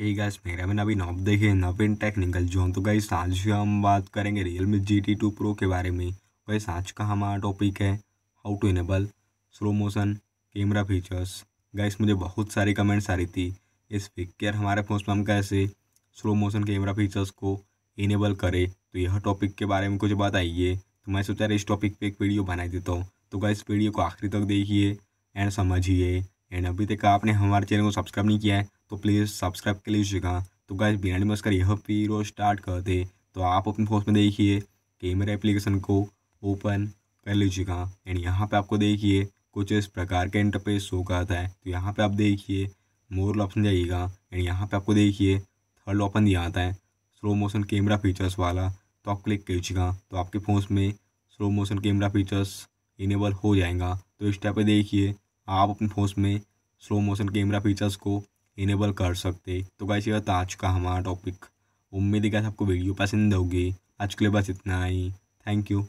ठीक गाइस मेरा मैं नॉब आप देखिए नवीन टेक्निकल जो तो गाइस आज हम बात करेंगे Mi G T two pro के बारे में वैसे आज का हमारा टॉपिक है how to enable slow motion camera features guys मुझे बहुत सारी कमेंट्स आ रही थी इस फिक्र हमारे फोन में हम कैसे स्लो मोशन कैमरा फीचर्स को इनेबल करें तो यह टॉपिक के बारे में कुछ बात आइए तो मैं सोचा इस टॉपिक पर एक वीडियो बनाई देता हूँ तो गाइस वीडियो को आखिरी तक देखिए एंड समझिए एंड अभी तक आपने हमारे चैनल को सब्सक्राइब नहीं किया है तो प्लीज़ सब्सक्राइब के लिए तो गाइस बिना डिमस कर यह रोज स्टार्ट करते तो आप अपने फोन में देखिए कैमरा एप्लीकेशन को ओपन कर लीजिएगा एंड यहाँ पे आपको देखिए कुछ इस प्रकार के इंटरफेस शो करता है तो यहाँ पे आप देखिए मोरल ऑप्शन जाइएगा एंड यहाँ पे आपको देखिए थर्ड ऑप्शन दिया आता है स्लो मोशन कैमरा फीचर्स वाला तो आप क्लिक कीजिएगा तो आपके फ़ोन में slow motion camera features enable हो जाएगा तो इस टाइप पर देखिए आप अपने फोन में स्लो मोशन कैमरा फीचर्स को इनेबल कर सकते तो गाइस ये था आज का हमारा टॉपिक उम्मीद है गाइस आपको वीडियो पसंद होगी आज के लिए बस इतना ही थैंक यू